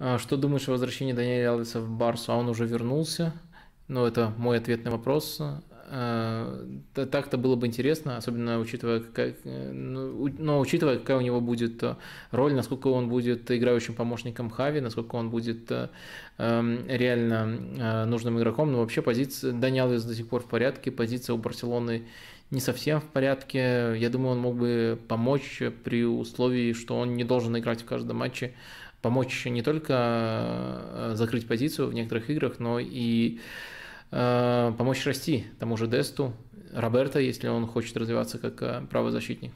А, что думаешь о возвращении Даниэля Алвеса в Барсу? А он уже вернулся? Ну, это мой ответ на вопрос. А, так-то было бы интересно, особенно учитывая, как, ну, но учитывая, какая у него будет а, роль, насколько он будет играющим помощником Хави, насколько он будет эм, реально нужным игроком. Но ну, вообще позиция Даниэля Алвес до сих пор в порядке, позиция у Барселоны не совсем в порядке. Я думаю, он мог бы помочь при условии, что он не должен играть в каждом матче помочь не только э, закрыть позицию в некоторых играх, но и э, помочь расти тому же Десту, Роберто, если он хочет развиваться как э, правозащитник.